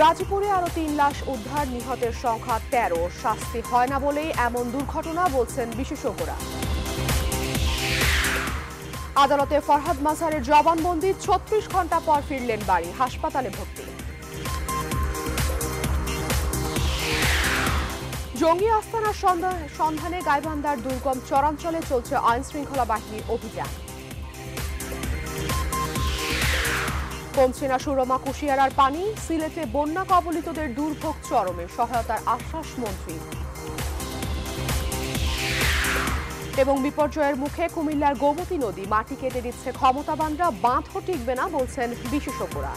গাজীপুরে আরো তিন লাশ উদ্ধার নিহতের সংখ্যা তেরো শাস্তি হয় না বলেই এমন দুর্ঘটনা বলছেন বিশেষজ্ঞরা আদালতে ফরহাদ মাসারের জবানবন্দি ছত্রিশ ঘন্টা পর ফিরলেন বাড়ি হাসপাতালে ভর্তি জঙ্গি আস্তানার সন্ধানে গাইবান্ধার দুর্গম চরাঞ্চলে চলছে আইনশৃঙ্খলা বাহিনীর অভিযান কমছে না সুরমা কুশিয়ারার পানি সিলেটে বন্যা কবলিতদের দুর্ভোগ চরমে সহায়তার আশ্বাস মন্ত্রী এবং বিপর্যয়ের মুখে কুমিল্লার গোমতী নদী মাটি কেটে দিচ্ছে ক্ষমতাবানরা বাঁধও টিকবে না বলছেন বিশেষজ্ঞরা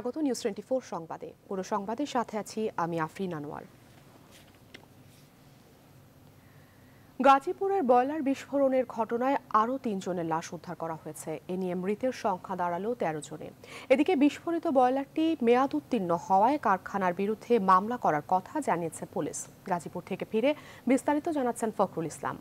স্বাগত নিউজ টোয়েন্টি ফোর সংবাদে পুরো সংবাদের সাথে আছি আমি আফরিন আনোয়ার গাজীপুরের বয়লার বিস্ফোরণের ঘটনায় আরও তিনজনের লাশ উদ্ধার করা হয়েছে এ নিয়ে মৃতের সংখ্যা দাঁড়ালো তেরো জনে এদিকে বিস্ফোরিত বয়লারটি মেয়াদ উত্তীর্ণ হওয়ায় কারখানার বিরুদ্ধে মামলা করার কথা জানিয়েছে পুলিশ গাজীপুর থেকে ফিরে বিস্তারিত জানাচ্ছেন ফখরুল ইসলাম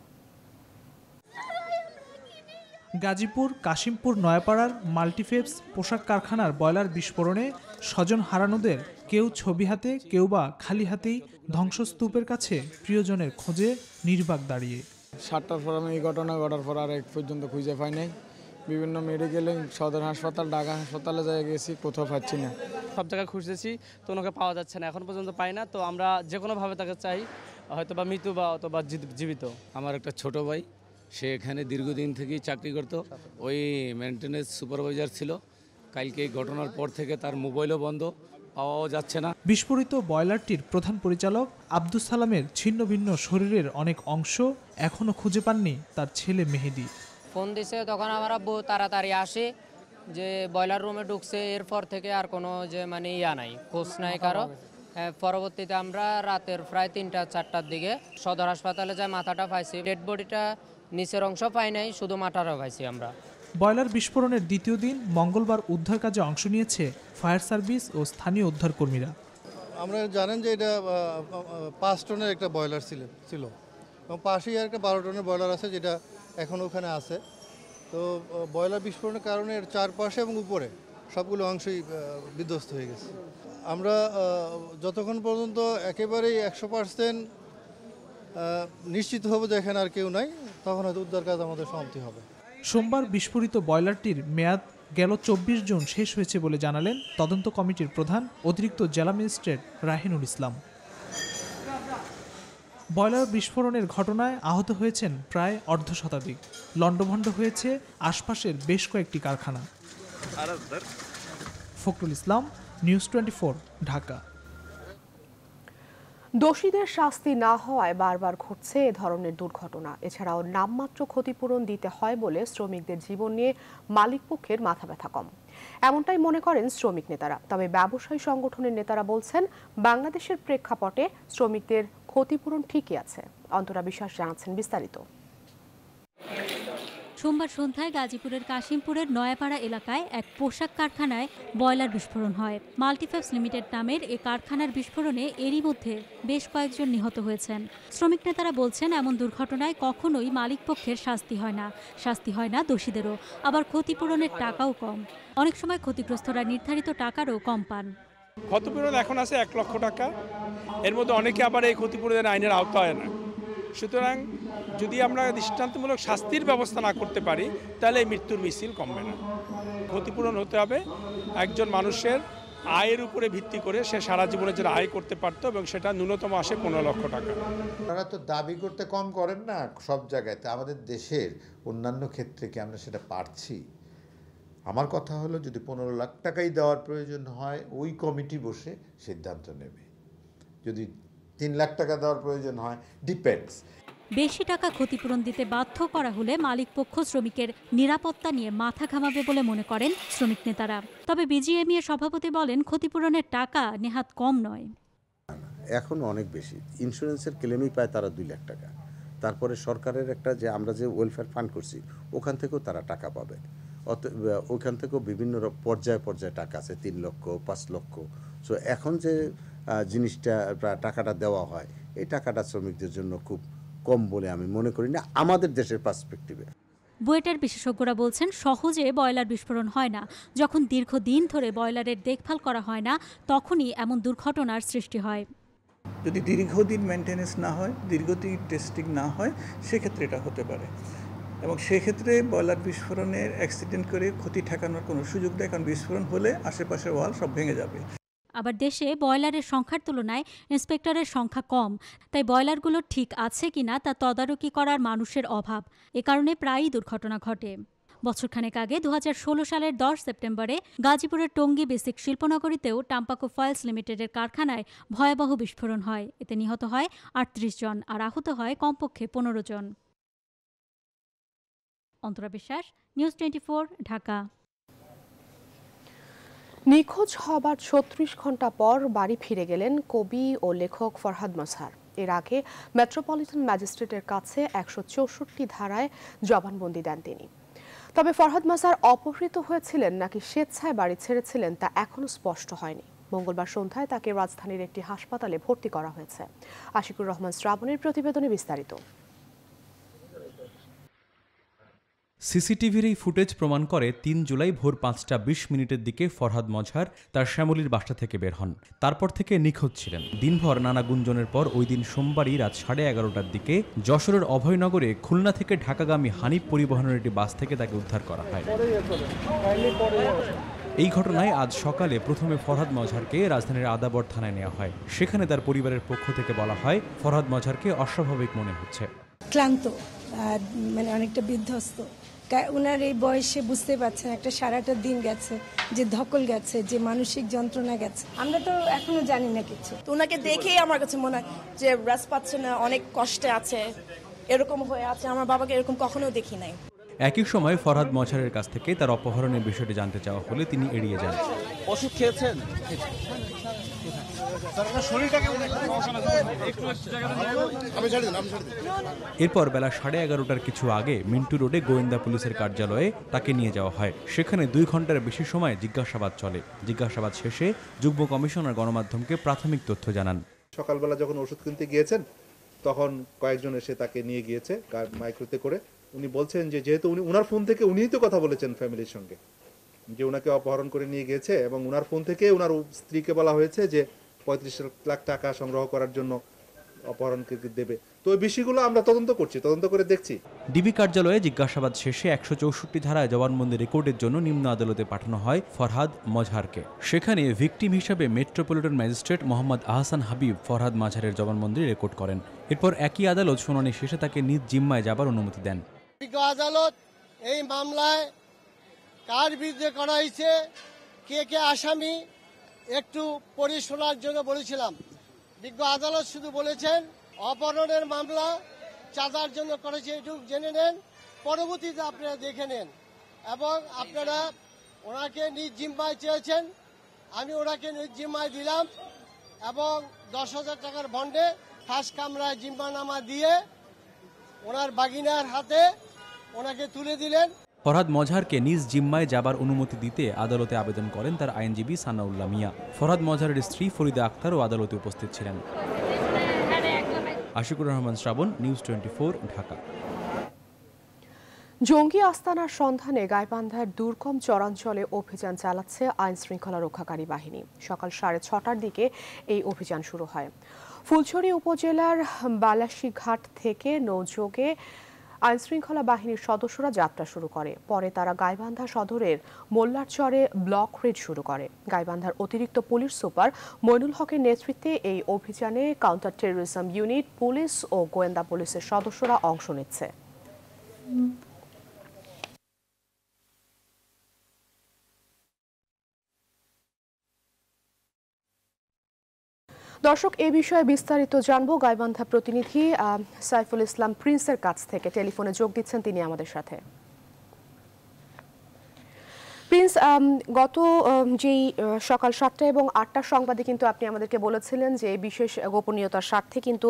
গাজীপুর কাশিমপুর নয়াপাড়ার মাল্টিফেপস পোশাক কারখানার বয়লার বিস্ফোরণে স্বজন হারানোদের কেউ ছবি হাতে কেউ বা খালি হাতেই ধ্বংসস্তূপের কাছে প্রিয়জনের খোঁজে নির্বাক দাঁড়িয়ে সাতটার পর আমি এই ঘটনা ঘটার পর আর এক পর্যন্ত খুঁজে পাই নাই বিভিন্ন মেডিকেলে সদর হাসপাতাল ঢাকা হাসপাতালে যাই গেছি কোথাও পাচ্ছি না সব জায়গায় খুঁজতেছি তো ওনাকে পাওয়া যাচ্ছে না এখন পর্যন্ত পাই না তো আমরা যে কোনোভাবে তাকে চাই হয়তো বা মৃত বা অথবা জীবিত আমার একটা ছোট ভাই সে এখানে দীর্ঘদিন থেকেই চাকরি করত ওই মেনটেন্স সুপারভাইজার ছিল কালকে এই ঘটনার পর থেকে তার মোবাইলও বন্ধ পাওয়াও যাচ্ছে না বিস্ফোরিত বয়লারটির প্রধান পরিচালক আব্দুল সালামের ছিন্ন ভিন্ন শরীরের অনেক অংশ এখনও খুঁজে পাননি তার ছেলে মেহেদি ফোন দিছে তখন আমার আব্বু তাড়াতাড়ি আসে যে বয়লার রুমে ঢুকছে এরপর থেকে আর কোনো যে মানে ইয়া নাই খোঁজ নাই কারো পরবর্তীতে আমরা রাতের প্রায় তিনটা চারটার দিকে সদর হাসপাতালে যাই মাথাটা পাইছি ডেড বডিটা নিচের অংশ পাই নাই শুধু মাটারও পাইছি আমরা বয়লার বিস্ফোরণের দ্বিতীয় দিন মঙ্গলবার উদ্ধার কাজে অংশ নিয়েছে ফায়ার সার্ভিস ও স্থানীয় উদ্ধারকর্মীরা আমরা জানেন যে এটা পাঁচ টনের একটা বয়লার ছিল ছিল এবং পাশেই আর একটা বারো টনের বয়লার আছে যেটা এখন ওখানে আছে তো বয়লার বিস্ফোরণের কারণে এর চারপাশে এবং উপরে সবগুলো অংশই বিধ্বস্ত হয়ে গেছে আমরা যতক্ষণ পর্যন্ত একেবারেই একশো পার্সেন্ট নিশ্চিত হবো যে এখানে আর কেউ নাই তখন হয়তো উদ্ধার কাজ আমাদের সমাপ্তি হবে সোমবার বিস্ফোরিত বয়লারটির মেয়াদ গেল চব্বিশ জুন শেষ হয়েছে বলে জানালেন তদন্ত কমিটির প্রধান অতিরিক্ত জেলা ম্যাজিস্ট্রেট রাহিনুল ইসলাম বয়লার বিস্ফোরণের ঘটনায় আহত হয়েছেন প্রায় অর্ধ শতাধিক লণ্ডভণ্ড হয়েছে আশপাশের বেশ কয়েকটি কারখানা ফখরুল ইসলাম নিউজ টোয়েন্টি ঢাকা দোষীদের শাস্তি না হওয়ায় বারবার ঘটছে এ ধরনের দুর্ঘটনা এছাড়াও নামমাত্র ক্ষতিপূরণ দিতে হয় বলে শ্রমিকদের জীবন নিয়ে মালিকপক্ষের মাথা ব্যথা কম এমনটাই মনে করেন শ্রমিক নেতারা তবে ব্যবসায়ী সংগঠনের নেতারা বলছেন বাংলাদেশের প্রেক্ষাপটে শ্রমিকদের ক্ষতিপূরণ ঠিকই আছে অন্তরা বিশ্বাস জানাচ্ছেন বিস্তারিত সোমবার সন্ধ্যায় গাজীপুরের কাশিমপুরের নয়াপাড়া এলাকায় এক পোশাক কারখানায় বয়লার বিস্ফোরণ হয় মাল্টিফ্যাক্স লিমিটেড নামের এ কারখানার বিস্ফোরণে এরই মধ্যে বেশ কয়েকজন নিহত হয়েছেন শ্রমিক নেতারা বলছেন এমন দুর্ঘটনায় কখনোই মালিকপক্ষের শাস্তি হয় না শাস্তি হয় না দোষীদেরও আবার ক্ষতিপূরণের টাকাও কম অনেক সময় ক্ষতিগ্রস্তরা নির্ধারিত টাকারও কম পান ক্ষতিপূরণ এখন আছে এক লক্ষ টাকা এর মধ্যে অনেকে আবার এই ক্ষতিপূরণের আইনের আওতায় না সুতরাং যদি আমরা দৃষ্টান্তমূলক শাস্তির ব্যবস্থা না করতে পারি তাহলে মৃত্যুর মিছিল কমবে না ক্ষতিপূরণ হতে হবে একজন মানুষের আয়ের উপরে ভিত্তি করে সে সারা জীবনে যারা আয় করতে পারত এবং সেটা ন্যূনতম আসে পনেরো লক্ষ টাকা তারা তো দাবি করতে কম করেন না সব জায়গায় আমাদের দেশের অন্যান্য ক্ষেত্রে কি আমরা সেটা পারছি আমার কথা হলো যদি পনেরো লাখ টাকাই দেওয়ার প্রয়োজন হয় ওই কমিটি বসে সিদ্ধান্ত নেবে যদি তিন লাখ টাকা দেওয়ার প্রয়োজন হয় ডিপেন্ডস বেশি টাকা ক্ষতিপূরণ দিতে বাধ্য করা হলে মালিকপক্ষ শ্রমিকের নিরাপত্তা নিয়ে মাথা ঘামাবে বলে মনে করেন শ্রমিক নেতারা তবে বিজিএমইএ সভাপতি বলেন ক্ষতিপূরণের টাকা নেহাত কম নয় এখন অনেক বেশি ইন্স্যুরেন্সের ক্লেমই পায় তারা দুই লাখ টাকা তারপরে সরকারের একটা যে আমরা যে ওয়েলফেয়ার ফান্ড করছি ওখান থেকেও তারা টাকা পাবে অত ওখান থেকেও বিভিন্ন পর্যায়ে পর্যায়ে টাকা আছে তিন লক্ষ পাঁচ লক্ষ সো এখন যে জিনিসটা টাকাটা দেওয়া হয় এই টাকাটা শ্রমিকদের জন্য খুব কম বলে আমি মনে করি না আমাদের দেশের পার্সপেক্টিভে বুয়েটের বিশেষজ্ঞরা বলছেন সহজে বয়লার বিস্ফোরণ হয় না যখন দীর্ঘদিন ধরে বয়লারের দেখভাল করা হয় না তখনই এমন দুর্ঘটনার সৃষ্টি হয় যদি দীর্ঘদিন মেনটেন্যান্স না হয় দীর্ঘদিন টেস্টিং না হয় সেক্ষেত্রে এটা হতে পারে এবং সেক্ষেত্রে বয়লার বিস্ফোরণের অ্যাক্সিডেন্ট করে ক্ষতি ঠেকানোর কোনো সুযোগ নেই কারণ বিস্ফোরণ হলে আশেপাশের ওয়াল সব ভেঙে যাবে আবার দেশে ব্রয়লারের সংখ্যার তুলনায় ইন্সপেক্টরের সংখ্যা কম তাই ব্রয়লারগুলো ঠিক আছে কিনা তা তদারকি করার মানুষের অভাব এ কারণে প্রায়ই দুর্ঘটনা ঘটে বছরখানেক আগে দু সালের দশ সেপ্টেম্বরে গাজীপুরের টঙ্গী বেসিক শিল্পনগরীতেও টাম্পাকো ফয়েলস লিমিটেডের কারখানায় ভয়াবহ বিস্ফোরণ হয় এতে নিহত হয় আটত্রিশ জন আর আহত হয় কমপক্ষে পনেরো জন অন্তরা বিশ্বাস নিউজ টোয়েন্টি ঢাকা নিখোঁজ হবার ছত্রিশ ঘন্টা পর বাড়ি ফিরে গেলেন কবি ও লেখক ফরহাদ মাসার এর আগে মেট্রোপলিটন ম্যাজিস্ট্রেটের কাছে একশো চৌষট্টি ধারায় জবানবন্দি দেন তিনি তবে ফরহাদ মাসার অপহৃত হয়েছিলেন নাকি স্বেচ্ছায় বাড়ি ছেড়েছিলেন তা এখনও স্পষ্ট হয়নি মঙ্গলবার সন্ধ্যায় তাকে রাজধানীর একটি হাসপাতালে ভর্তি করা হয়েছে আশিকুর রহমান শ্রাবণের প্রতিবেদনে বিস্তারিত সিসিটিভির এই ফুটেজ প্রমাণ করে তিন জুলাই ভোর পাঁচটা বিশ মিনিটের দিকে ফরহাদ মজহার তার শ্যামলির বাসা থেকে বের হন তারপর থেকে নিখোঁজ ছিলেন দিনভর নানা গুঞ্জনের পর ওই দিন সোমবারই রাত সাড়ে এগারোটার দিকে যশোরের অভয়নগরে খুলনা থেকে ঢাকাগামী হানিফ পরিবহনের একটি বাস থেকে তাকে উদ্ধার করা হয় এই ঘটনায় আজ সকালে প্রথমে ফরহাদ মজহারকে রাজধানীর আদাবর থানায় নেওয়া হয় সেখানে তার পরিবারের পক্ষ থেকে বলা হয় ফরহাদ মজহারকে অস্বাভাবিক মনে হচ্ছে ক্লান্ত মানে অনেকটা বিধ্বস্ত ওনার এই বয়সে বুঝতে পারছেন একটা সারাটা দিন গেছে যে ধকল গেছে যে মানসিক যন্ত্রণা গেছে আমরা তো এখনো জানি না কিছু তো ওনাকে দেখেই আমার কাছে মনে হয় যে রাস পাচ্ছে না অনেক কষ্টে আছে এরকম হয়ে আছে আমার বাবাকে এরকম কখনো দেখি নাই একই সময় ফরহাদ মছারের কাছ থেকে তার অপহরণের বিষয়টি জানতে চাওয়া হলে তিনি এড়িয়ে যান ওষুধ খেয়েছেন এরপর বেলা সাড়ে এগারোটার কিছু আগে মিন্টু রোডে গোয়েন্দা পুলিশের কার্যালয়ে তাকে নিয়ে যাওয়া হয় সেখানে দুই ঘন্টার বেশি সময় জিজ্ঞাসাবাদ চলে জিজ্ঞাসাবাদ শেষে যুগ্ম কমিশনার গণমাধ্যমকে প্রাথমিক তথ্য জানান সকালবেলা যখন ওষুধ কিনতে গিয়েছেন তখন কয়েকজন এসে তাকে নিয়ে গিয়েছে মাইক্রোতে করে উনি বলছেন যে যেহেতু উনি ওনার ফোন থেকে উনিই তো কথা বলেছেন ফ্যামিলির সঙ্গে যে ওনাকে অপহরণ করে নিয়ে গিয়েছে এবং ওনার ফোন থেকে ওনার স্ত্রীকে বলা হয়েছে যে পঁয়ত্রিশ লাখ টাকা সংগ্রহ করার জন্য অপহরণ দেবে তো ওই বিষয়গুলো আমরা তদন্ত করছি তদন্ত করে দেখছি ডিবি কার্যালয়ে জিজ্ঞাসাবাদ শেষে একশো চৌষট্টি ধারায় জবানবন্দি রেকর্ডের জন্য নিম্ন আদালতে পাঠানো হয় ফরহাদ মজহারকে সেখানে ভিকটিম হিসাবে মেট্রোপলিটন ম্যাজিস্ট্রেট মোহাম্মদ আহসান হাবিব ফরহাদ মাঝারের জবানবন্দি রেকর্ড করেন এরপর একই আদালত শুনানি শেষে তাকে নিজ জিম্মায় যাবার অনুমতি দেন আদালত এই মামলায় কার বিরুদ্ধে করা হয়েছে কে কে আসামি একটু পরিশোনার জন্য বলেছিলাম বিজ্ঞ আদালত শুধু বলেছেন অপহরণের মামলা চাঁদার জন্য করেছে এটুক জেনে নেন পরবর্তীতে আপনারা দেখে নেন এবং আপনারা ওনাকে নিজ জিম্মায় চেয়েছেন আমি ওনাকে নিজ জিম্মায় দিলাম এবং দশ হাজার টাকার ভণ্ডে খাস কামরায় জিম্মানামা দিয়ে ওনার বাগিনার হাতে ওনাকে তুলে দিলেন ফরহাদ মজহারকে নিজ জিম্মায় যাবার অনুমতি দিতে আদালতে আবেদন করেন তার আইনজীবী সানাউল্লা মিয়া ফরহাদ মজহারের স্ত্রী ফরিদা আক্তারও আদালতে উপস্থিত ছিলেন আশিকুর রহমান শ্রাবণ নিউজ টোয়েন্টি ঢাকা জঙ্গি আস্তানার সন্ধানে গাইবান্ধার দুর্গম চরাঞ্চলে অভিযান চালাচ্ছে আইন শৃঙ্খলা রক্ষাকারী বাহিনী সকাল সাড়ে ছটার দিকে এই অভিযান শুরু হয় ফুলছড়ি উপজেলার বালাসীঘাট থেকে নৌযোগে আইনশৃঙ্খলা বাহিনীর সদস্যরা যাত্রা শুরু করে পরে তারা গাইবান্ধা সদরের মোল্লারচরে ব্লক রেড শুরু করে গাইবান্ধার অতিরিক্ত পুলিশ সুপার মইনুল হকের নেতৃত্বে এই অভিযানে কাউন্টার টেরোরিজম ইউনিট পুলিশ ও গোয়েন্দা পুলিশের সদস্যরা অংশ নিচ্ছে দর্শক এ বিষয়ে বিস্তারিত জানবো গাইবান্ধা প্রতিনিধি সাইফুল ইসলাম প্রিন্সের কাছ থেকে টেলিফোনে যোগ দিচ্ছেন তিনি আমাদের সাথে প্রিন্স গত যেই সকাল সাতটা এবং আটটার সংবাদে কিন্তু আপনি আমাদেরকে বলেছিলেন যে বিশেষ গোপনীয়তার স্বার্থে কিন্তু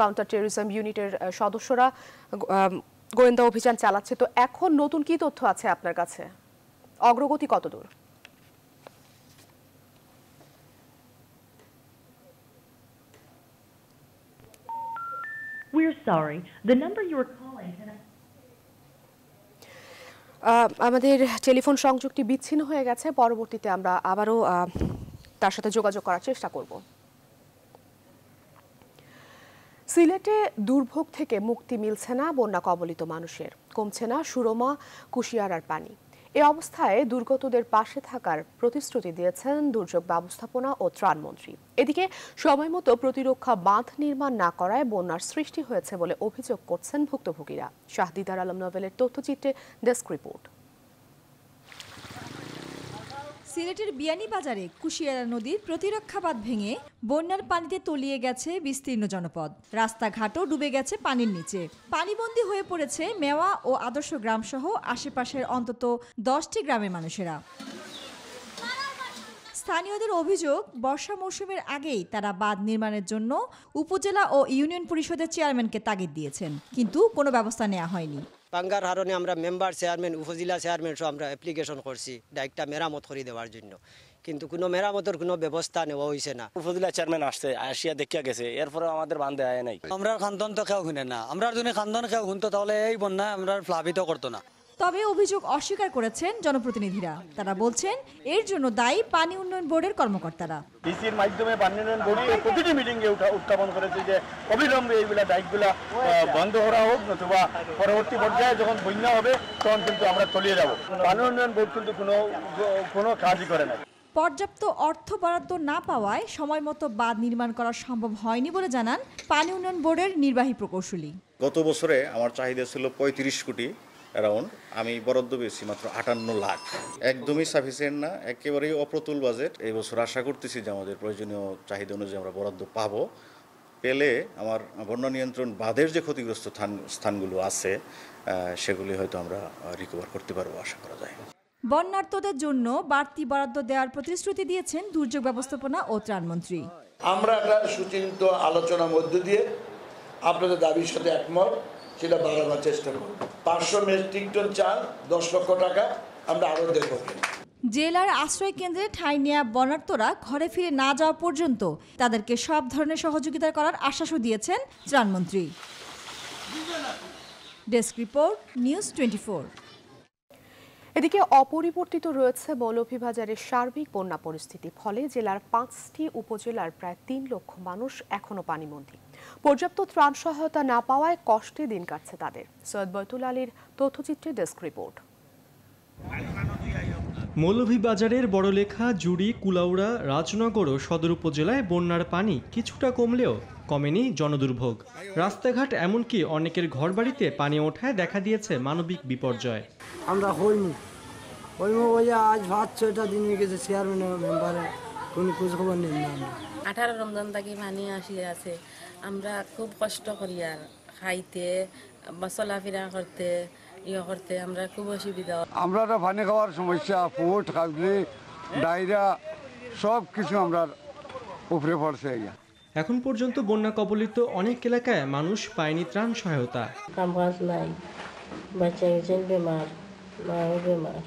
কাউন্টার টেরিজম ইউনিটের সদস্যরা গোয়েন্দা অভিযান চালাচ্ছে তো এখন নতুন কি তথ্য আছে আপনার কাছে অগ্রগতি কতদূর We're sorry. The number you calling uh, আমাদের টেলিফোন সংযোগটি বিচ্ছিন্ন হয়ে গেছে পরবর্তীতে আমরা আবারও তার সাথে যোগাযোগ করার চেষ্টা করব সিলেটে দুর্ভোগ থেকে মুক্তি মিলছে না বন্যা কবলিত মানুষের কমছে না সুরমা কুশিয়ারার পানি এ অবস্থায় দুর্গতদের পাশে থাকার প্রতিশ্রুতি দিয়েছেন দুর্যোগ ব্যবস্থাপনা ও ত্রাণমন্ত্রী এদিকে সময়মতো প্রতিরক্ষা বাঁধ নির্মাণ না করায় বন্যার সৃষ্টি হয়েছে বলে অভিযোগ করছেন ভুক্তভোগীরা শাহদিদার আলম নভেলের তথ্যচিত্রে ডেস্ক রিপোর্ট সিলেটের বিয়ানীবাজারে কুশিয়ারা নদীর প্রতিরক্ষা বাঁধ ভেঙে বন্যার পানিতে তলিয়ে গেছে বিস্তীর্ণ জনপদ রাস্তাঘাটও ডুবে গেছে পানির নিচে পানিবন্দী হয়ে পড়েছে মেওয়া ও আদর্শ গ্রামসহ আশেপাশের অন্তত দশটি গ্রামের মানুষেরা স্থানীয়দের অভিযোগ বর্ষা মৌসুমের আগেই তারা বাঁধ নির্মাণের জন্য উপজেলা ও ইউনিয়ন পরিষদের চেয়ারম্যানকে তাগিদ দিয়েছেন কিন্তু কোনো ব্যবস্থা নেওয়া হয়নি পাঙ্গার হারণে আমরা মেম্বার চেয়ারম্যান উপজেলা চেয়ারম্যান সহ আমরা অ্যাপ্লিকেশন করছি ডাইকটা মেরামত করে দেওয়ার জন্য কিন্তু কোনো মেরামতের কোনো ব্যবস্থা নেওয়া হয়েছে না উপজেলা চেয়ারম্যান আসছে আসিয়া দেখিয়া গেছে এরপরে আমাদের বান্ধে আয় নাই আমরা খান্দন তো কেউ শুনে না আমরা যদি খান্দন কেউ শুনতো তাহলে এই বন্যায় আমরা প্লাবিত করতো না তবে অভিযোগ অস্বীকার করেছেন জনপ্রতিনিধিরা তারা বলছেন এর জন্য দায়ী পানি উন্নয়ন বোর্ডের কর্মকর্তারা ডিসির মাধ্যমে পানি উন্নয়ন বোর্ড প্রতিটি মিটিং মিটিংয়ে উত্থাপন করেছে যে অবিলম্বে এইগুলা দায়িত্বগুলা বন্ধ করা হোক নতুবা পরবর্তী পর্যায়ে যখন বন্যা হবে তখন কিন্তু আমরা তলিয়ে যাব পানি উন্নয়ন বোর্ড কিন্তু কোনো কোনো কাজই করে না পর্যাপ্ত অর্থ বরাদ্দ না পাওয়ায় সময় মতো বাঁধ নির্মাণ করা সম্ভব হয়নি বলে জানান পানি উন্নয়ন বোর্ডের নির্বাহী প্রকৌশলী গত বছরে আমার চাহিদা ছিল পঁয়ত্রিশ কোটি অ্যারাউন্ড আমি বরাদ্দ পেয়েছি মাত্র আটান্ন লাখ একদমই সাফিসিয়েন্ট না একেবারেই অপ্রতুল বাজেট এই বছর আশা করতেছি যে আমাদের প্রয়োজনীয় চাহিদা অনুযায়ী আমরা বরাদ্দ পাবো পেলে আমার বন্যা নিয়ন্ত্রণ বাদের যে ক্ষতিগ্রস্ত স্থানগুলো আছে সেগুলি হয়তো আমরা রিকভার করতে পারবো আশা করা যায় বন্যার্থদের জন্য বাড়তি বরাদ্দ দেওয়ার প্রতিশ্রুতি দিয়েছেন দুর্যোগ ব্যবস্থাপনা ও ত্রাণমন্ত্রী আমরা একটা সুচিন্ত আলোচনার মধ্য দিয়ে আপনাদের দাবির সাথে একমত সেটা বাড়াবার চেষ্টা করব পাঁচশো মেট্রিক টন চাল দশ লক্ষ টাকা আমরা আরও দেবো জেলার আশ্রয় কেন্দ্রে ঠাঁই নেয়া বনার্তরা ঘরে ফিরে না যাওয়া পর্যন্ত তাদেরকে সব ধরনের সহযোগিতা করার আশ্বাসও দিয়েছেন ত্রাণমন্ত্রী ডেস্ক রিপোর্ট নিউজ টোয়েন্টি এদিকে অপরিবর্তিত রয়েছে মৌলভীবাজারের সার্বিক বন্যা পরিস্থিতি ফলে জেলার পাঁচটি উপজেলার প্রায় তিন লক্ষ মানুষ এখনও পানিমন্দী পর্যাপ্ত ত্রাণ সহায়তা না পাওয়ায় কষ্টে দিন কাটছে তাদের সৈয়দ বৈতুল আলীর তথ্যচিত্রে ডেস্ক রিপোর্ট মৌলভী বাজারের বড়লেখা জুড়ি কুলাউড়া রাজনগর ও সদর উপজেলায় বন্যার পানি কিছুটা কমলেও কমেনি জনদুর্ভোগ রাস্তাঘাট এমনকি অনেকের ঘরবাড়িতে পানি ওঠায় দেখা দিয়েছে মানবিক বিপর্যয় আমরা হইনি হইনি ওই আজ ভাত ছয়টা দিন গেছে চেয়ারম্যান মেম্বারে কোনো খোঁজ খবর নেই আঠারো রমজান থেকে পানি আসিয়ে আছে আমরা খুব কষ্ট করি আর খাইতে বা চলাফেরা করতে ইয়ে করতে আমরা খুব অসুবিধা আমরা পানি খাওয়ার সমস্যা ফুট খাগলি ডায়রা সব কিছু আমরা উপরে পড়ছে এখন পর্যন্ত বন্যা কবলিত অনেক এলাকায় মানুষ পায়নি ত্রাণ সহায়তা কামকাজ নাই বাচ্চা গেছেন বেমার মাও বেমার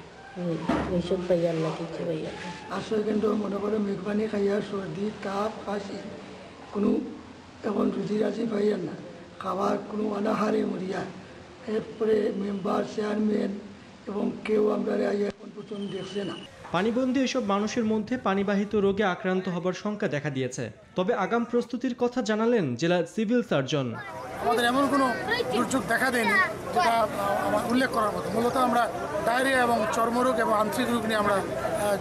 এইসব পাইয়ার না কিছু পাইয়ার আসলে কিন্তু মনে করে মেঘ পানি খাইয়া সর্দি তাপ কাশি কোনো এখন রুজি রাজি পাইয়েন না খাবার কোনো অনাহারে মরিয়া এরপরে মেম্বার চেয়ারম্যান এবং কেউ আমরা এখন পর্যন্ত দেখছে না পানিবন্দী এসব মানুষের মধ্যে পানিবাহিত রোগে আক্রান্ত হবার শঙ্কা দেখা দিয়েছে তবে আগাম প্রস্তুতির কথা জানালেন জেলা সিভিল সার্জন আমাদের এমন কোনো দুর্যোগ দেখা দেয়নি যেটা উল্লেখ করার মতো মূলত আমরা ডায়রিয়া এবং চর্মরোগ এবং আন্তরিক রোগ নিয়ে আমরা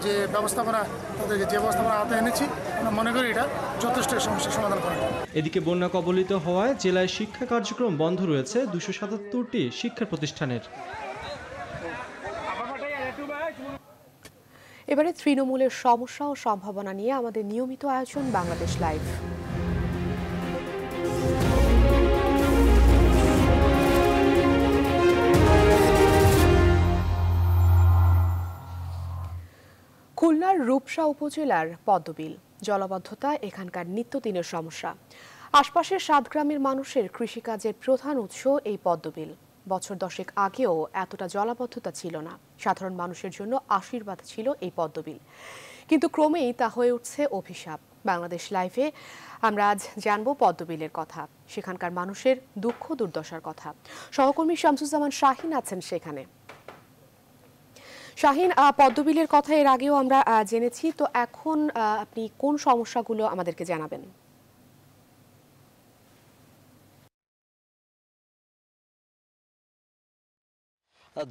যে ব্যবস্থাপনা তাদেরকে যে ব্যবস্থাপনা হাতে এনেছি আমরা মনে করি এটা যথেষ্ট সমস্যার সমাধান করা এদিকে বন্যা কবলিত হওয়ায় জেলায় শিক্ষা কার্যক্রম বন্ধ রয়েছে দুশো সাতাত্তরটি শিক্ষা প্রতিষ্ঠানের এবারে তৃণমূলের সমস্যা ও সম্ভাবনা নিয়ে আমাদের নিয়মিত আয়োজন বাংলাদেশ লাইভ খুলনার রূপসা উপজেলার পদ্মবিল জলাবদ্ধতা এখানকার নিত্যদিনের সমস্যা আশপাশের সাত গ্রামের মানুষের কৃষিকাজের প্রধান উৎস এই পদ্মবিল বছর দশেক আগেও এতটা জলাবদ্ধতা ছিল না সাধারণ মানুষের জন্য আশীর্বাদ ছিল এই পদ্মবিল কিন্তু ক্রমেই তা হয়ে উঠছে অভিশাপ বাংলাদেশ লাইফে আমরা আজ জানব পদ্মবিলের কথা সেখানকার মানুষের দুঃখ দুর্দশার কথা সহকর্মী শামসুজ্জামান শাহিন আছেন সেখানে শাহিন পদ্মবিলের কথা এর আগেও আমরা জেনেছি তো এখন আপনি কোন সমস্যাগুলো আমাদেরকে জানাবেন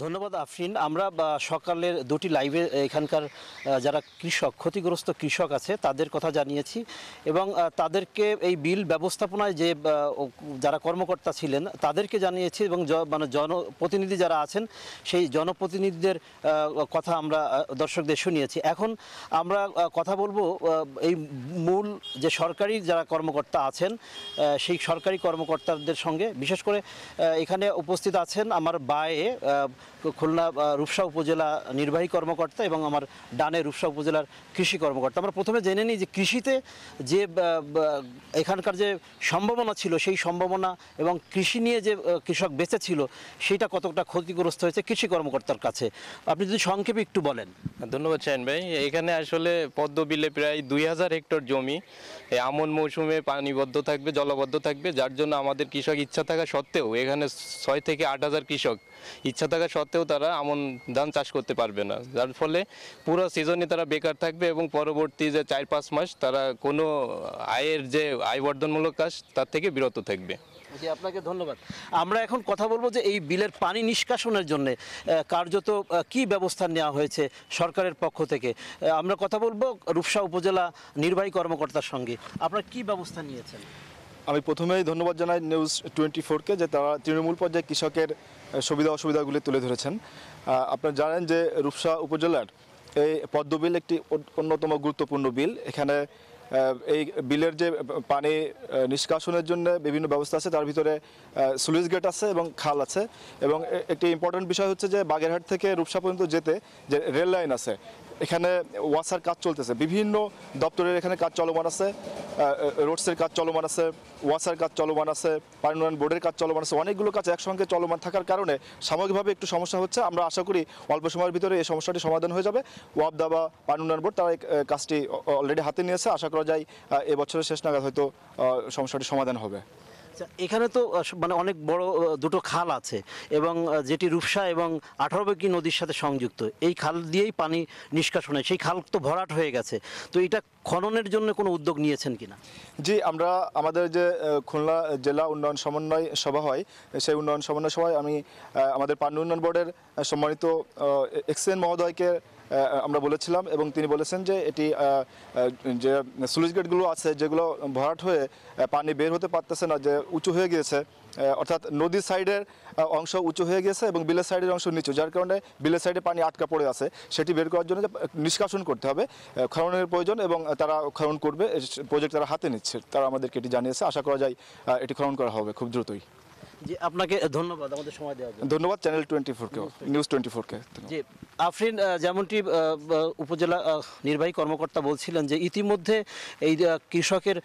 ধন্যবাদ আফরিন আমরা সকালের দুটি লাইভে এখানকার যারা কৃষক ক্ষতিগ্রস্ত কৃষক আছে তাদের কথা জানিয়েছি এবং তাদেরকে এই বিল ব্যবস্থাপনায় যে যারা কর্মকর্তা ছিলেন তাদেরকে জানিয়েছি এবং মানে জনপ্রতিনিধি যারা আছেন সেই জনপ্রতিনিধিদের কথা আমরা দর্শকদের শুনিয়েছি এখন আমরা কথা বলবো এই মূল যে সরকারি যারা কর্মকর্তা আছেন সেই সরকারি কর্মকর্তাদের সঙ্গে বিশেষ করে এখানে উপস্থিত আছেন আমার বায়ে খুলনা রূপসা উপজেলা নির্বাহী কর্মকর্তা এবং আমার ডানে রূপসা উপজেলার কৃষি কর্মকর্তা আমরা প্রথমে জেনে নিই যে কৃষিতে যে এখানকার যে সম্ভাবনা ছিল সেই সম্ভাবনা এবং কৃষি নিয়ে যে কৃষক বেঁচে ছিল সেটা কতটা ক্ষতিগ্রস্ত হয়েছে কৃষি কর্মকর্তার কাছে আপনি যদি সংক্ষেপে একটু বলেন ধন্যবাদ শাহিন ভাই এখানে আসলে পদ্ম বিলে প্রায় দুই হাজার হেক্টর জমি আমন মৌসুমে পানিবদ্ধ থাকবে জলবদ্ধ থাকবে যার জন্য আমাদের কৃষক ইচ্ছা থাকা সত্ত্বেও এখানে ছয় থেকে আট হাজার কৃষক ইচ্ছা থাকা থাকা সত্ত্বেও তারা আমন ধান চাষ করতে পারবে না যার ফলে পুরো সিজনে তারা বেকার থাকবে এবং পরবর্তী যে চার পাঁচ মাস তারা কোনো আয়ের যে আয় বর্ধনমূলক কাজ তার থেকে বিরত থাকবে আপনাকে ধন্যবাদ আমরা এখন কথা বলবো যে এই বিলের পানি নিষ্কাশনের জন্য কার্যত কি ব্যবস্থা নেওয়া হয়েছে সরকারের পক্ষ থেকে আমরা কথা বলবো রূপসা উপজেলা নির্বাহী কর্মকর্তার সঙ্গে আপনারা কি ব্যবস্থা নিয়েছেন আমি প্রথমেই ধন্যবাদ জানাই নিউজ টোয়েন্টি ফোরকে যে তারা তৃণমূল পর্যায়ে কৃষকের সুবিধা অসুবিধাগুলি তুলে ধরেছেন আপনারা জানেন যে রূপসা উপজেলার এই পদ্ম বিল একটি অন্যতম গুরুত্বপূর্ণ বিল এখানে এই বিলের যে পানি নিষ্কাশনের জন্য বিভিন্ন ব্যবস্থা আছে তার ভিতরে সুলিশ গেট আছে এবং খাল আছে এবং একটি ইম্পর্টেন্ট বিষয় হচ্ছে যে বাগেরহাট থেকে রূপসা পর্যন্ত যেতে যে রেল লাইন আছে এখানে ওয়াসার কাজ চলতেছে বিভিন্ন দপ্তরের এখানে কাজ চলমান আছে রোডসের কাজ চলমান আছে ওয়াসার কাজ চলমান আছে পানি উন্নয়ন বোর্ডের কাজ চলমান আছে অনেকগুলো কাজ একসঙ্গে চলমান থাকার কারণে সাময়িকভাবে একটু সমস্যা হচ্ছে আমরা আশা করি অল্প সময়ের ভিতরে এই সমস্যাটি সমাধান হয়ে যাবে ওয়াবদা বা পানি উন্নয়ন বোর্ড তারা কাজটি অলরেডি হাতে নিয়েছে আশা করা যায় এবছরের শেষ নাগাদ হয়তো সমস্যাটি সমাধান হবে আচ্ছা, এখানে তো মানে অনেক বড় দুটো খাল আছে এবং যেটি রূপসা এবং আঠারোবেকি নদীর সাথে সংযুক্ত এই খাল দিয়েই পানি নিষ্কাশন হয় সেই খাল তো ভরাট হয়ে গেছে তো এটা খননের জন্য কোনো উদ্যোগ নিয়েছেন কিনা জি আমরা আমাদের যে খুলনা জেলা উন্নয়ন সমন্বয় সভা হয় সেই উন্নয়ন সমন্বয় সভায় আমি আমাদের পান্ডু উন্নয়ন বোর্ডের সম্মানিত এক্সেন মহোদয়কে আমরা বলেছিলাম এবং তিনি বলেছেন যে এটি যে স্লুইস গেটগুলো আছে যেগুলো ভরাট হয়ে পানি বের হতে পারতেছে না যে উঁচু হয়ে গিয়েছে অর্থাৎ নদীর সাইডের অংশ উঁচু হয়ে গেছে এবং বিলের সাইডের অংশ নিচু যার কারণে বিলের সাইডে পানি আটকা পড়ে আছে সেটি বের করার জন্য নিষ্কাশন করতে হবে খননের প্রয়োজন এবং তারা খনন করবে প্রজেক্ট তারা হাতে নিচ্ছে তারা আমাদেরকে এটি জানিয়েছে আশা করা যায় এটি খনন করা হবে খুব দ্রুতই জি আপনাকে ধন্যবাদ আমাদের সময় দেওয়ার জন্য ধন্যবাদ চ্যানেল টোয়েন্টি কে নিউজ টোয়েন্টি কে জি আফরিন যেমনটি উপজেলা নির্বাহী কর্মকর্তা বলছিলেন যে ইতিমধ্যে এই কৃষকের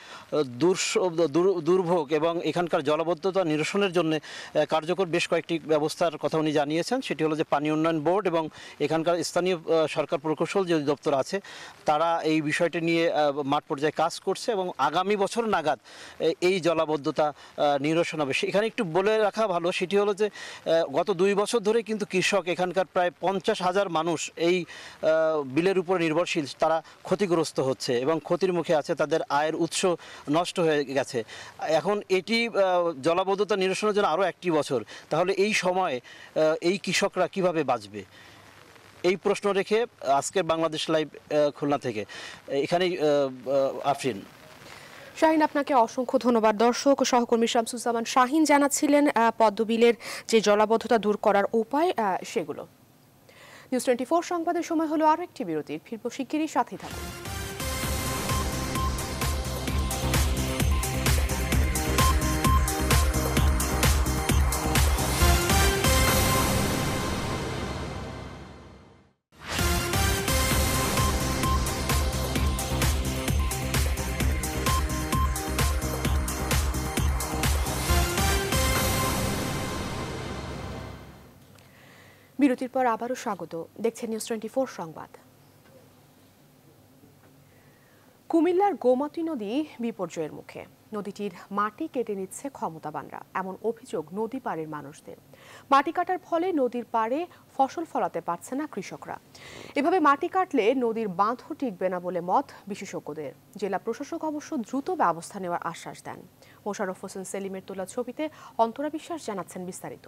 দুর্ভোগ এবং এখানকার জলাবদ্ধতা নিরসনের জন্য কার্যকর বেশ কয়েকটি ব্যবস্থার কথা উনি জানিয়েছেন সেটি হলো যে পানি উন্নয়ন বোর্ড এবং এখানকার স্থানীয় সরকার প্রকৌশল যে দপ্তর আছে তারা এই বিষয়টি নিয়ে মাঠ পর্যায়ে কাজ করছে এবং আগামী বছর নাগাদ এই জলাবদ্ধতা নিরসন হবে এখানে একটু বলে বলে রাখা ভালো সেটি হলো যে গত দুই বছর ধরে কিন্তু কৃষক এখানকার প্রায় পঞ্চাশ হাজার মানুষ এই বিলের উপর নির্ভরশীল তারা ক্ষতিগ্রস্ত হচ্ছে এবং ক্ষতির মুখে আছে তাদের আয়ের উৎস নষ্ট হয়ে গেছে এখন এটি জলাবদ্ধতা নিরসনের জন্য আরও একটি বছর তাহলে এই সময়ে এই কৃষকরা কিভাবে বাঁচবে এই প্রশ্ন রেখে আজকের বাংলাদেশ লাইভ খুলনা থেকে এখানেই আফরিন শাহিন আপনাকে অসংখ্য ধন্যবাদ দর্শক সহকর্মী শামসুজ্জামান শাহিন জানাচ্ছিলেন পদ্মবিলের যে জলাবদ্ধতা দূর করার উপায় সেগুলো নিউজ টোয়েন্টি সংবাদের সময় হলো আরও একটি বিরতির ফিরব শিগগিরই সাথে থাকুন বিরতির পর আবারও স্বাগত দেখছেন নিউজ টোয়েন্টি সংবাদ কুমিল্লার গোমতী নদী বিপর্যয়ের মুখে নদীটির মাটি কেটে নিচ্ছে ক্ষমতাবানরা এমন অভিযোগ নদী পাড়ের মানুষদের মাটি কাটার ফলে নদীর পাড়ে ফসল ফলাতে পারছে না কৃষকরা এভাবে মাটি কাটলে নদীর বাঁধও টিকবে না বলে মত বিশেষজ্ঞদের জেলা প্রশাসক অবশ্য দ্রুত ব্যবস্থা নেওয়ার আশ্বাস দেন মোশারফ হোসেন সেলিমের তোলা ছবিতে অন্তরা বিশ্বাস জানাচ্ছেন বিস্তারিত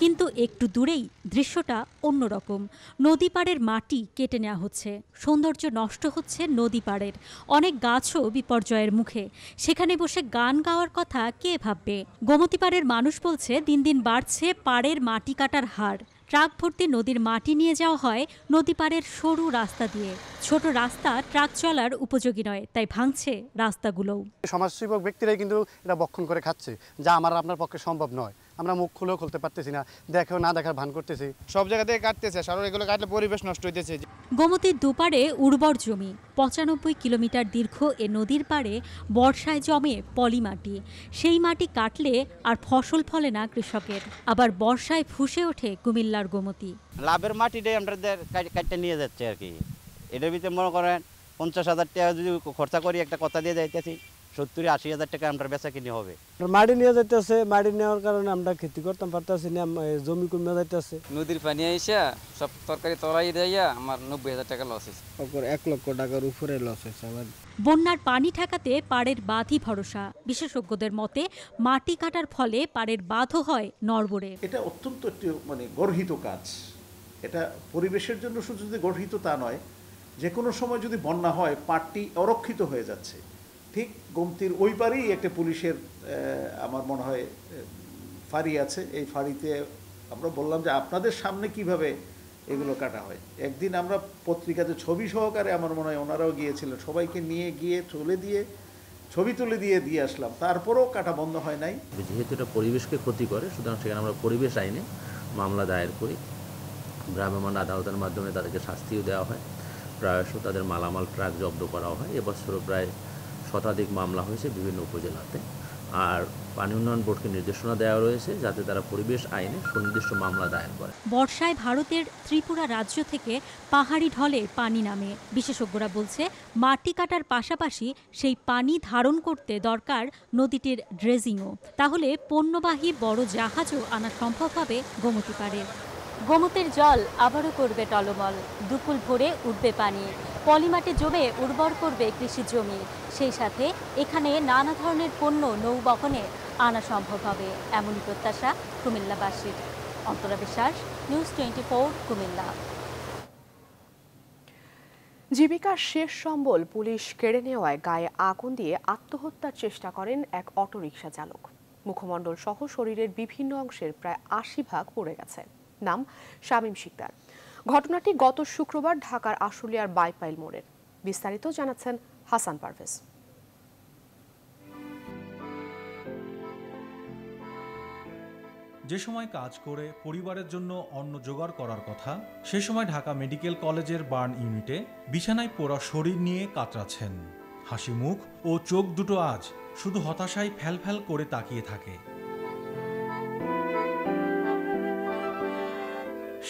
কিন্তু একটু দূরেই দৃশ্যটা অন্যরকম নদী পাড়ের মাটি কেটে নেওয়া হচ্ছে সৌন্দর্য নষ্ট হচ্ছে নদী পাড়ের অনেক গাছও বিপর্যয়ের মুখে সেখানে বসে গান গাওয়ার কথা কে ভাববে গোমতী পাড়ের মানুষ বলছে দিন দিন বাড়ছে পাড়ের মাটি কাটার হার ট্রাক ভর্তি নদীর মাটি নিয়ে যাওয়া হয় নদী পাড়ের সরু রাস্তা দিয়ে ছোট রাস্তা ট্রাক চলার উপযোগী নয় তাই ভাঙছে রাস্তাগুলোও সমাজসেবক ব্যক্তিরাই কিন্তু এটা বক্ষণ করে খাচ্ছে যা আমার আপনার পক্ষে সম্ভব নয় আমরা মুখ খুলেও খুলতে পারতেছি না দেখেও না দেখার ভান করতেছি সব জায়গা থেকে কাটতেছে সারণ এগুলো কাটলে পরিবেশ নষ্ট হইতেছে গোমতির দুপারে উর্বর জমি পঁচানব্বই কিলোমিটার দীর্ঘ এ নদীর পাড়ে বর্ষায় জমে পলি মাটি সেই মাটি কাটলে আর ফসল ফলে না কৃষকের আবার বর্ষায় ফুসে ওঠে কুমিল্লার গোমতি লাভের মাটিটাই আমাদের কাটতে নিয়ে যাচ্ছে আর কি এটার ভিতরে মনে করেন পঞ্চাশ হাজার টাকা যদি খরচা করি একটা কথা দিয়ে যাইতেছি সত্তরে আশি হাজার টাকা আমরা বেচা কিনে হবে মাটি নিয়ে যাইতেছে মাটি নেওয়ার কারণে আমরা ক্ষতি করতাম পারতেছি না জমি কমে যাইতেছে নদীর পানি আইসা সব তরকারি তলাই দেয়া আমার নব্বই হাজার টাকা লস হয়েছে এক লক্ষ টাকার উপরে লস হয়েছে আমার বন্যার পানি ঠেকাতে পাড়ের বাঁধই ভরসা বিশেষজ্ঞদের মতে মাটি কাটার ফলে পাড়ের বাঁধও হয় নড়বড়ে এটা অত্যন্ত একটি মানে গর্হিত কাজ এটা পরিবেশের জন্য শুধু যদি গর্হিত তা নয় যে কোনো সময় যদি বন্যা হয় পাটটি অরক্ষিত হয়ে যাচ্ছে ঠিক গমতির ওই পারেই একটা পুলিশের আমার মনে হয় ফাঁড়ি আছে এই ফাঁড়িতে আমরা বললাম যে আপনাদের সামনে কিভাবে এগুলো কাটা হয় একদিন আমরা পত্রিকাতে ছবি সহকারে আমার মনে হয় ওনারাও গিয়েছিলেন সবাইকে নিয়ে গিয়ে চলে দিয়ে ছবি তুলে দিয়ে দিয়ে আসলাম তারপরেও কাটা বন্ধ হয় নাই যেহেতু এটা পরিবেশকে ক্ষতি করে সুতরাং সেখানে আমরা পরিবেশ আইনে মামলা দায়ের করি ভ্রাম্যমাণ আদালতের মাধ্যমে তাদেরকে শাস্তিও দেওয়া হয় প্রায়শ তাদের মালামাল ট্রাক জব্দ করা হয় এবছরও প্রায় শতাধিক মামলা হয়েছে বিভিন্ন উপজেলাতে আর পানি উন্নয়ন বোর্ডকে নির্দেশনা দেওয়া রয়েছে যাতে তারা পরিবেশ আইনে সুনির্দিষ্ট মামলা দায়ের করে বর্ষায় ভারতের ত্রিপুরা রাজ্য থেকে পাহাড়ি ঢলে পানি নামে বিশেষজ্ঞরা বলছে মাটি কাটার পাশাপাশি সেই পানি ধারণ করতে দরকার নদীটির ড্রেজিংও তাহলে পণ্যবাহী বড় জাহাজও আনা সম্ভব হবে গোমতি পারে গোমতের জল আবারও করবে টলমল দুপুল ভরে উঠবে পানি পলিমাটি জমে উর্বর করবে কৃষি জমি সেই সাথে এখানে নানা ধরনের পণ্য নৌবহনে আনা সম্ভব হবে এমনই প্রত্যাশা কুমিল্লাবাসীর অন্তরা বিশ্বাস নিউজ টোয়েন্টি ফোর কুমিল্লা জীবিকার শেষ সম্বল পুলিশ কেড়ে নেওয়ায় গায়ে আগুন দিয়ে আত্মহত্যার চেষ্টা করেন এক অটোরিকশা চালক মুখমণ্ডল সহ শরীরের বিভিন্ন অংশের প্রায় আশি ভাগ পড়ে গেছে নাম শামীম শিকদার ঘটনাটি গত শুক্রবার ঢাকার আশুলিয়ার বাইপাইল মোড়ের বিস্তারিত জানাচ্ছেন হাসান পারভেজ যে সময় কাজ করে পরিবারের জন্য অন্ন জোগাড় করার কথা সে সময় ঢাকা মেডিকেল কলেজের বার্ন ইউনিটে বিছানায় পোড়া শরীর নিয়ে কাতরাছেন হাসি মুখ ও চোখ দুটো আজ শুধু হতাশায় ফ্যাল ফ্যাল করে তাকিয়ে থাকে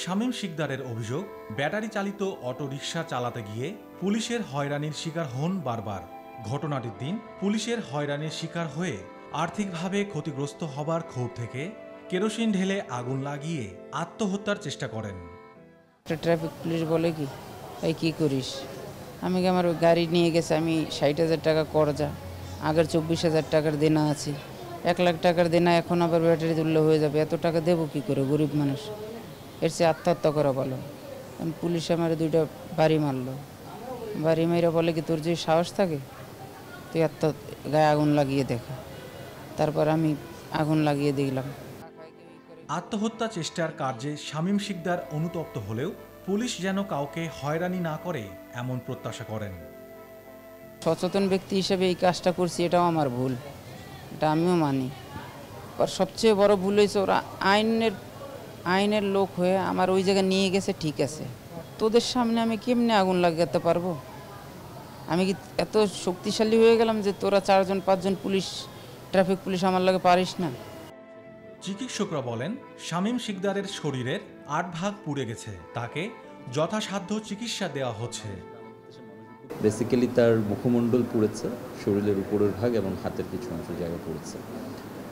শামীম শিকদারের অভিযোগ ব্যাটারি চালিত অটোরিকশা চালাতে গিয়ে পুলিশের হয়রানির শিকার হন বারবার ঘটনাটির দিন পুলিশের হয়রানির শিকার হয়ে আর্থিকভাবে ক্ষতিগ্রস্ত হবার ক্ষোভ থেকে কেরোসিন ঢেলে আগুন লাগিয়ে আত্মহত্যার চেষ্টা করেন ট্রাফিক পুলিশ বলে কি এই কী করিস আমি কি আমার গাড়ি নিয়ে গেছে আমি ষাট হাজার টাকা করজা আগের চব্বিশ হাজার টাকার দেনা আছে এক লাখ টাকার দেনা এখন আবার ব্যাটারি তুললে হয়ে যাবে এত টাকা দেবো কী করে গরিব মানুষ এর চেয়ে আত্মহত্যা করা বলো পুলিশে আমার দুইটা বাড়ি মারলো বাড়ি মেয়েরা বলে কি তোর যে সাহস থাকে তুই আত্মা গায়ে আগুন লাগিয়ে দেখা তারপর আমি আগুন লাগিয়ে দিলাম আত্মহত্যা চেষ্টার কার্যে শামীম শিকদার অনুতপ্ত হলেও পুলিশ যেন কাউকে হয়রানি না করে এমন প্রত্যাশা করেন সচেতন ব্যক্তি হিসেবে এই কাজটা করছি এটাও আমার ভুল এটা আমিও মানি সবচেয়ে বড় ভুল হয়েছে ওরা আইনের আইনের লোক হয়ে আমার ওই জায়গায় নিয়ে গেছে ঠিক আছে তোদের সামনে আমি কেমনি আগুন লাগাতে পারবো আমি কি এত শক্তিশালী হয়ে গেলাম যে তোরা চারজন পাঁচজন পুলিশ ট্রাফিক পুলিশ আমার লাগে পারিস না চিকিৎসকরা বলেন শামীম শিকদারের শরীরের আট ভাগ পুড়ে গেছে তাকে যথাসাধ্য চিকিৎসা দেওয়া হচ্ছে বেসিক্যালি তার মুখমণ্ডল পুড়েছে শরীরের উপরের ভাগ এবং হাতের কিছু অংশ জায়গা পড়েছে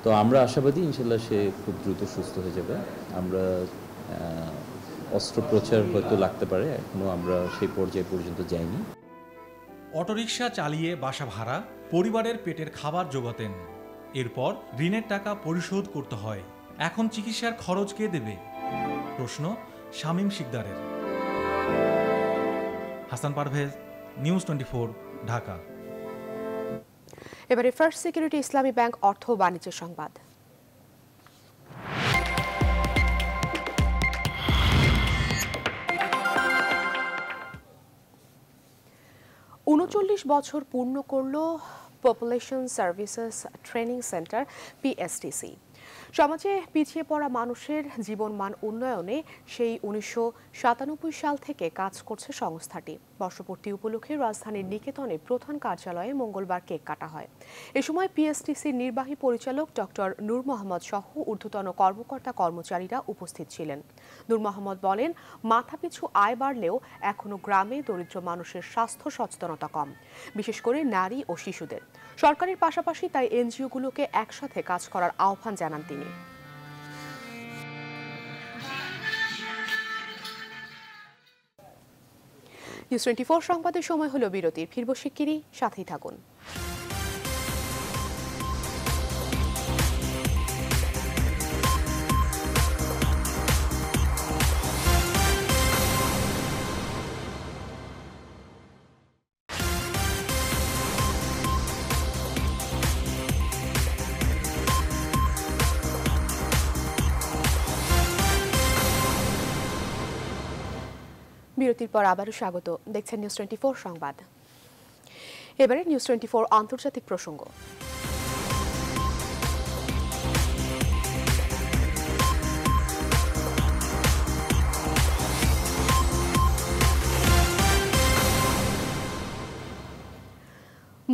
তো আমরা আশাবাদী ইনশাল্লাহ সে খুব দ্রুত সুস্থ হয়ে যাবে আমরা অস্ত্রোপচার হয়তো লাগতে পারে এখনও আমরা সেই পর্যায়ে পর্যন্ত যাইনি অটোরিকশা চালিয়ে বাসা ভাড়া পরিবারের পেটের খাবার জোগাতেন এরপর ঋণের টাকা পরিশোধ করতে হয় এখন চিকিৎসার খরচ কে দেবে প্রশ্ন শামীম শিকদারের হাসান পারভেজ নিউজ টোয়েন্টি ঢাকা এবারে ফার্স্ট সিকিউরিটি ইসলামী ব্যাংক অর্থ বাণিজ্য সংবাদ উনচল্লিশ বছর পূর্ণ করল population services training centre PSTC সমাজে পিছিয়ে পড়া মানুষের জীবনমান উন্নয়নে সেই উনিশশো সাল থেকে কাজ করছে সংস্থাটি বর্ষপূর্তি উপলক্ষে রাজধানীর নিকেতনে প্রধান কার্যালয়ে মঙ্গলবার কেক কাটা হয় এ সময় পিএসটিসির নির্বাহী পরিচালক ডক্টর নূর মোহাম্মদ সহ ঊর্ধ্বতন কর্মকর্তা কর্মচারীরা উপস্থিত ছিলেন নূর মোহাম্মদ বলেন মাথাপিছু আয় বাড়লেও এখনও গ্রামে দরিদ্র মানুষের স্বাস্থ্য সচেতনতা কম বিশেষ করে নারী ও শিশুদের সরকারের পাশাপাশি তাই এনজিওগুলোকে একসাথে কাজ করার আহ্বান জানান তিনি নিউজ টোয়েন্টি সংবাদের সময় হলো বিরতির ফিরব শিগগিরই সাথেই থাকুন বিরতির পর আবারও স্বাগত দেখছেন নিউজ টোয়েন্টি সংবাদ এবারে নিউজ টোয়েন্টি আন্তর্জাতিক প্রসঙ্গ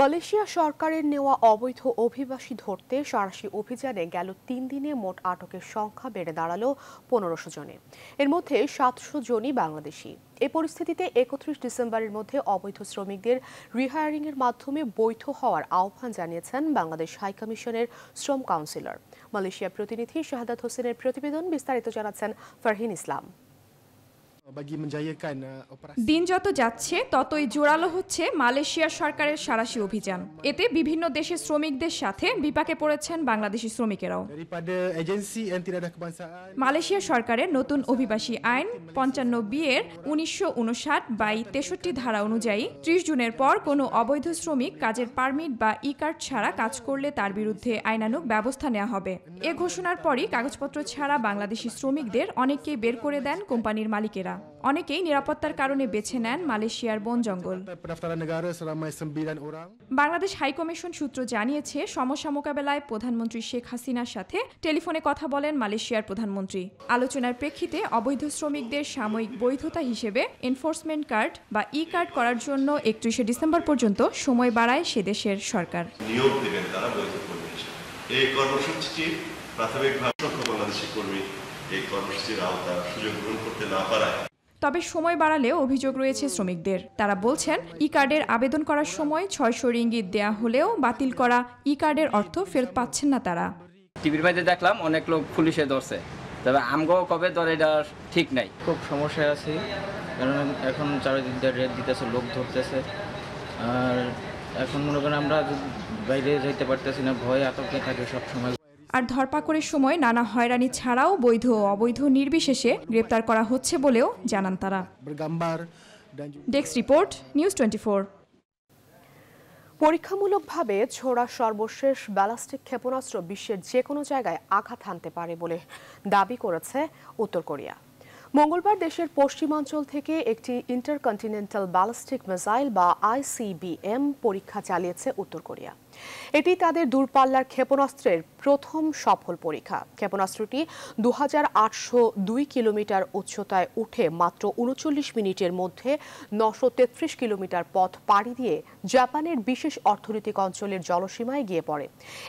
মালয়েশিয়া সরকারের নেওয়া অবৈধ অভিবাসী ধরতে সাঁড়াশি অভিযানে গেল তিন দিনে মোট আটকের সংখ্যা বেড়ে দাঁড়ালো পনেরোশো জনে এর মধ্যে সাতশো জনই বাংলাদেশি এ পরিস্থিতিতে একত্রিশ ডিসেম্বরের মধ্যে অবৈধ শ্রমিকদের রিহায়ারিংয়ের মাধ্যমে বৈধ হওয়ার আহ্বান জানিয়েছেন বাংলাদেশ হাইকমিশনের শ্রম কাউন্সিলর মালয়েশিয়া প্রতিনিধি শাহাদাত হোসেনের প্রতিবেদন বিস্তারিত জানাচ্ছেন ফারহিন ইসলাম Uh, দিন যত যাচ্ছে ততই জোরালো হচ্ছে মালয়েশিয়া সরকারের সারাশি অভিযান এতে বিভিন্ন দেশের শ্রমিকদের সাথে বিপাকে পড়েছেন বাংলাদেশি শ্রমিকেরাও মালয়েশিয়া সরকারের নতুন অভিবাসী আইন পঞ্চান্ন বি এর উনিশশো উনষাট বাই তেষট্টি ধারা অনুযায়ী ত্রিশ জুনের পর কোনো অবৈধ শ্রমিক কাজের পারমিট বা ই কার্ড ছাড়া কাজ করলে তার বিরুদ্ধে আইনানুক ব্যবস্থা নেওয়া হবে এ ঘোষণার পরই কাগজপত্র ছাড়া বাংলাদেশি শ্রমিকদের অনেককেই বের করে দেন কোম্পানির মালিকেরা অনেকেই নিরাপত্তার কারণে বেছে নেন মালয়েশিয়ার বন জঙ্গল বাংলাদেশ হাইকমিশন সূত্র জানিয়েছে সমস্যা মোকাবেলায় প্রধানমন্ত্রী শেখ হাসিনার সাথে টেলিফোনে কথা বলেন মালয়েশিয়ার প্রধানমন্ত্রী আলোচনার প্রেক্ষিতে অবৈধ শ্রমিকদের সাময়িক বৈধতা হিসেবে এনফোর্সমেন্ট কার্ড বা ই কার্ড করার জন্য একত্রিশে ডিসেম্বর পর্যন্ত সময় বাড়ায় সেদেশের সরকার এই কর্মসূচিটি প্রাথমিকভাবে বাংলাদেশি কর্মী এই কর্মসূচির আওতা সুযোগ গ্রহণ করতে না পারায় তবে সময় বাড়ালেও অভিযোগ রয়েছে শ্রমিকদের তারা বলছেন ই কার্ডের আবেদন করার সময় ছয়শো রিঙ্গিত দেয়া হলেও বাতিল করা ই কার্ডের অর্থ ফেরত পাচ্ছেন না তারা টিভির বাইরে দেখলাম অনেক লোক পুলিশে ধরছে তবে আমগাও কবে ধরে এটা ঠিক নাই খুব সমস্যায় আছে কারণ এখন চারিদিক দিয়ে রেট দিতেছে লোক ধরতেছে আর এখন মনে করেন আমরা বাইরে যাইতে পারতেছি না ভয় আতঙ্কে থাকে সবসময় আর ধরপাকড়ের সময় নানা হয়রানি ছাড়াও বৈধ ও অবৈধ নির্বিশেষে গ্রেপ্তার করা হচ্ছে বলেও জানান তারা ডেক্স রিপোর্ট নিউজ টোয়েন্টি পরীক্ষামূলকভাবে ছোড়া সর্বশেষ ব্যালাস্টিক ক্ষেপণাস্ত্র বিশ্বের যে কোনো জায়গায় আঘাত হানতে পারে বলে দাবি করেছে উত্তর কোরিয়া মঙ্গলবার দেশের পশ্চিমাঞ্চল থেকে একটি ইন্টারকন্টিনেন্টাল ব্যালিস্টিক মিসাইল বা আইসিবিএম পরীক্ষা চালিয়েছে উত্তর কোরিয়া এটি তাদের দূরপাল্লার ক্ষেপণাস্ত্রের প্রথম সফল পরীক্ষা ক্ষেপণাস্ত্রটি দু কিলোমিটার উচ্চতায় উঠে মাত্র উনচল্লিশ মিনিটের মধ্যে নশো কিলোমিটার পথ পাড়ি দিয়ে জাপানের বিশেষ অর্থনৈতিক অঞ্চলের জলসীমায় গিয়ে পড়ে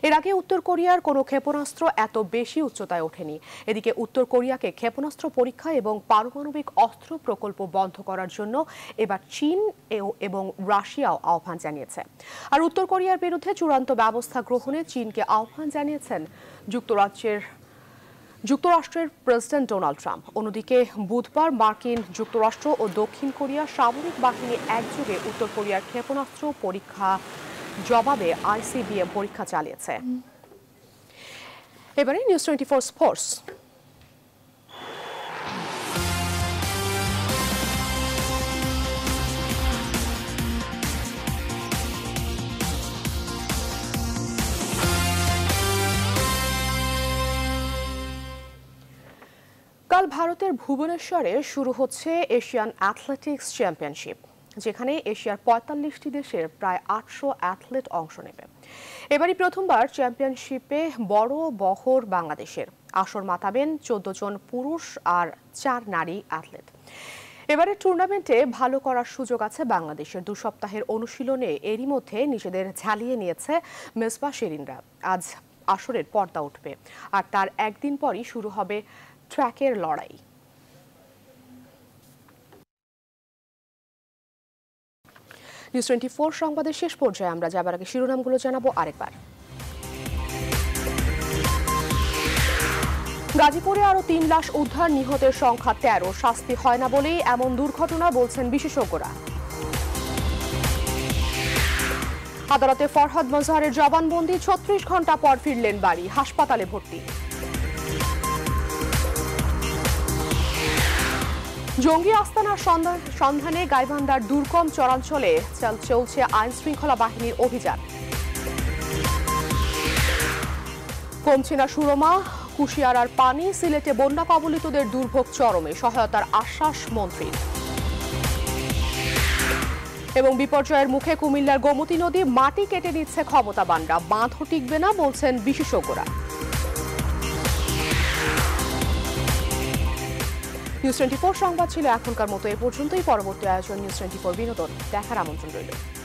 এর আগে উত্তর কোরিয়ার কোনো ক্ষেপণাস্ত্র এত বেশি উচ্চতায় ওঠেনি এদিকে উত্তর কোরিয়াকে ক্ষেপণাস্ত্র পরীক্ষা এবং পারমাণবিক অস্ত্র প্রকল্প বন্ধ করার জন্য এবার চীন এবং রাশিয়াও আহ্বান জানিয়েছে আর উত্তর কোরিয়ার বিরুদ্ধে চূড়ান্ত ব্যবস্থা গ্রহণে চীনকে আহ্বান জানিয়েছেন যুক্তরাজ্যের যুক্তরাষ্ট্রের প্রেসিডেন্ট ডোনাল্ড ট্রাম্প অন্যদিকে বুধবার মার্কিন যুক্তরাষ্ট্র ও দক্ষিণ কোরিয়া সামরিক বাহিনী একযোগে উত্তর কোরিয়ার ক্ষেপণাস্ত্র পরীক্ষা জবাবে আইসিবিএম পরীক্ষা চালিয়েছে এবারে নিউজ টোয়েন্টি ফোর স্পোর্টস কাল ভারতের ভুবনেশ্বরে শুরু হচ্ছে এশিয়ান অ্যাথলেটিক্স চ্যাম্পিয়নশিপ যেখানে এশিয়ার পঁয়তাল্লিশটি দেশের প্রায় আটশো অ্যাথলেট অংশ নেবে এবারই প্রথমবার চ্যাম্পিয়নশিপে বড় বহর বাংলাদেশের আসর মাতাবেন চোদ্দ জন পুরুষ আর চার নারী অ্যাথলেট এবারের টুর্নামেন্টে ভালো করার সুযোগ আছে বাংলাদেশের দু সপ্তাহের অনুশীলনে এরই মধ্যে নিজেদের ঝালিয়ে নিয়েছে মেসবা শেরিনরা আজ আসরের পর্দা উঠবে আর তার একদিন পরই শুরু হবে ট্র্যাকের লড়াই নিউজ টোয়েন্টি ফোর সংবাদের শেষ পর্যায়ে আমরা যাবার আগে শিরোনামগুলো জানাবো আরেকবার গাজীপুরে আরও তিন লাশ উদ্ধার নিহতের সংখ্যা তেরো শাস্তি হয় না বলেই এমন দুর্ঘটনা বলছেন বিশেষজ্ঞরা আদালতে ফরহাদ মজাহারের জবানবন্দি ছত্রিশ ঘন্টা পর ফিরলেন বাড়ি হাসপাতালে ভর্তি জঙ্গি আস্তানার সন্ধানে গাইবান্ধার দুর্গম চরাঞ্চলে চলছে আইন শৃঙ্খলা বাহিনীর অভিযান কমছে না সুরমা কুশিয়ারার পানি সিলেটে বন্যা কবলিতদের দুর্ভোগ চরমে সহায়তার আশ্বাস মন্ত্রী এবং বিপর্যয়ের মুখে কুমিল্লার গোমতী নদী মাটি কেটে নিচ্ছে ক্ষমতাবানরা বাঁধও টিকবে না বলছেন বিশেষজ্ঞরা নিউজ টোয়েন্টি সংবাদ ছিল এখনকার মতো এ পর্যন্তই পরবর্তী আয়োজন নিউজ টোয়েন্টি বিনোদন দেখার আমন্ত্রণ রইল